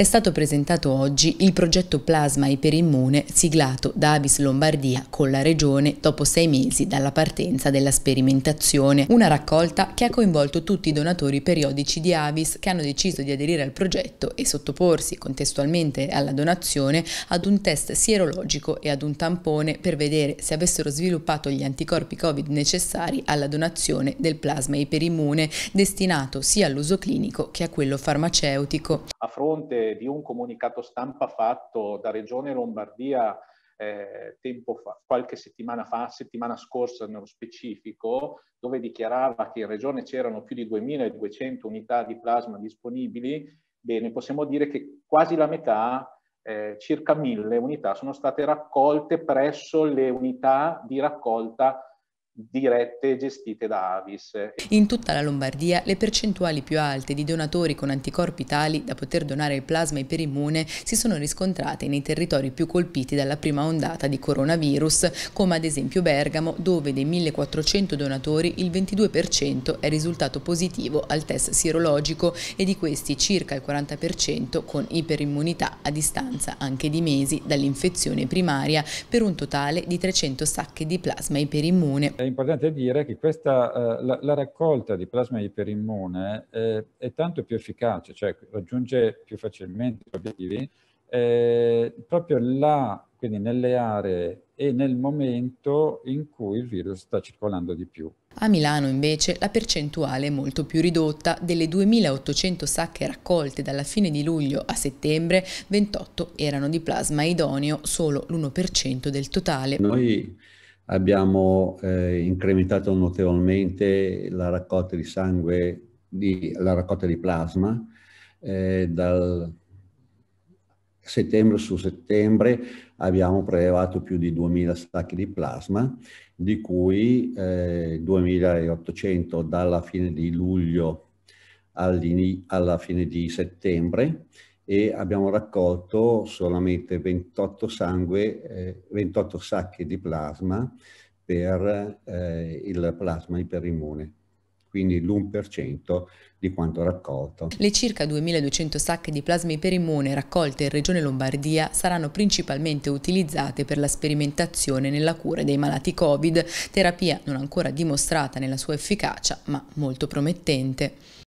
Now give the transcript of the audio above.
è stato presentato oggi il progetto Plasma Iperimmune siglato da Avis Lombardia con la Regione dopo sei mesi dalla partenza della sperimentazione, una raccolta che ha coinvolto tutti i donatori periodici di Avis che hanno deciso di aderire al progetto e sottoporsi contestualmente alla donazione ad un test sierologico e ad un tampone per vedere se avessero sviluppato gli anticorpi Covid necessari alla donazione del plasma iperimmune destinato sia all'uso clinico che a quello farmaceutico. A fronte di un comunicato stampa fatto da Regione Lombardia eh, tempo fa, qualche settimana fa, settimana scorsa nello specifico, dove dichiarava che in regione c'erano più di 2200 unità di plasma disponibili, bene, possiamo dire che quasi la metà, eh, circa 1000 unità, sono state raccolte presso le unità di raccolta dirette gestite da Avis. In tutta la Lombardia le percentuali più alte di donatori con anticorpi tali da poter donare il plasma iperimmune si sono riscontrate nei territori più colpiti dalla prima ondata di coronavirus, come ad esempio Bergamo, dove dei 1400 donatori il 22% è risultato positivo al test sirologico e di questi circa il 40% con iperimmunità a distanza anche di mesi dall'infezione primaria, per un totale di 300 sacche di plasma iperimmune importante dire che questa, eh, la, la, raccolta di plasma iperimmune eh, è tanto più efficace, cioè raggiunge più facilmente gli obiettivi, eh, proprio là, quindi nelle aree e nel momento in cui il virus sta circolando di più. A Milano invece la percentuale è molto più ridotta, delle 2.800 sacche raccolte dalla fine di luglio a settembre, 28 erano di plasma idoneo, solo l'1% del totale. Noi abbiamo eh, incrementato notevolmente la raccolta di sangue, di, la raccolta di plasma eh, dal settembre su settembre abbiamo prelevato più di 2000 sacchi di plasma, di cui eh, 2800 dalla fine di luglio alla fine di settembre e abbiamo raccolto solamente 28, sangue, eh, 28 sacche di plasma per eh, il plasma iperimmune quindi l'1% di quanto raccolto. Le circa 2.200 sacche di plasma iperimmune raccolte in Regione Lombardia saranno principalmente utilizzate per la sperimentazione nella cura dei malati Covid, terapia non ancora dimostrata nella sua efficacia ma molto promettente.